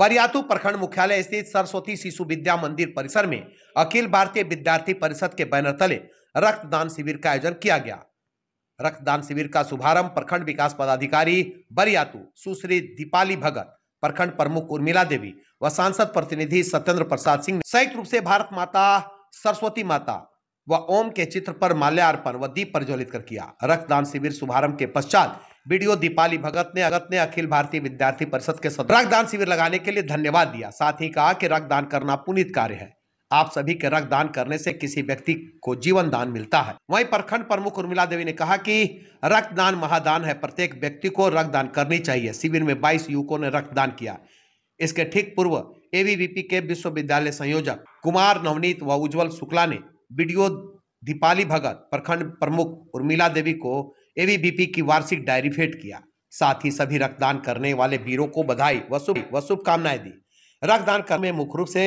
बरियातू प्रखंड मुख्यालय स्थित सरस्वती शिशु विद्या मंदिर परिसर में अखिल भारतीय विद्यार्थी परिषद के बैनर तले रक्तदान शिविर का आयोजन किया गया रक्तदान शिविर का शुभारंभ प्रखंड विकास पदाधिकारी बरियातू सुश्री दीपाली भगत प्रखंड प्रमुख उर्मिला देवी व सांसद प्रतिनिधि सत्येंद्र प्रसाद सिंह संयुक्त रूप से भारत माता सरस्वती माता व ओम के चित्र पर माल्यार्पण व दीप प्रज्वलित कर किया रक्तदान शिविर शुभारंभ के पश्चात वीडियो दीपाली भगत ने अगत ने अखिल भारतीय विद्यार्थी परिषद के सदस्य रक्तदान शिविर लगाने के लिए धन्यवाद दिया साथ ही कहा कि रक्तदान करना पुनित कार्य है आप सभी के रक्तदान करने से किसी व्यक्ति को जीवन दान मिलता है वहीं प्रखंड प्रमुख उर्मिला देवी ने कहा कि रक्तदान महादान है प्रत्येक व्यक्ति को रक्तदान करनी चाहिए शिविर में 22 युवकों ने रक्तदान किया इसके ठीक पूर्व एवीवीपी के विश्वविद्यालय संयोजक कुमार नवनीत व उज्जवल शुक्ला ने वीडियो दीपाली भगत प्रखंड प्रमुख उर्मिला देवी को एवीबीपी की वार्षिक डायरी भेंट किया साथ ही सभी रक्तदान करने वाले वीरों को बधाई व शुभ व शुभकामनाएं दी रक्तदान कर्म में मुख्य रूप से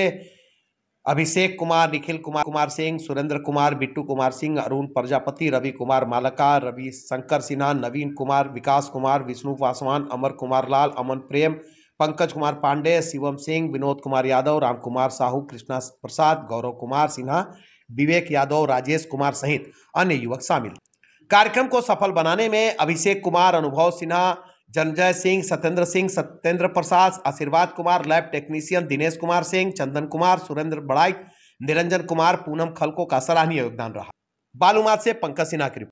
अभिषेक कुमार निखिल कुमार कुमार सिंह सुरेंद्र कुमार बिट्टू कुमार सिंह अरुण प्रजापति रवि कुमार मालका रवि शंकर सिन्हा नवीन कुमार विकास कुमार विष्णु पासवान अमर कुमार लाल अमन प्रेम पंकज कुमार पांडे शिवम सिंह विनोद कुमार यादव राम कुमार साहू कृष्णा प्रसाद गौरव कुमार सिन्हा विवेक यादव राजेश कुमार सहित अन्य युवक शामिल कार्यक्रम को सफल बनाने में अभिषेक कुमार अनुभव सिन्हा जनजय सिंह सत्येंद्र सिंह सत्येंद्र प्रसाद आशीर्वाद कुमार लैब टेक्नीशियन दिनेश कुमार सिंह चंदन कुमार सुरेंद्र बड़ाई निरंजन कुमार पूनम खलको का सराहनीय योगदान रहा बालूमाथ से पंकज सिन्हा की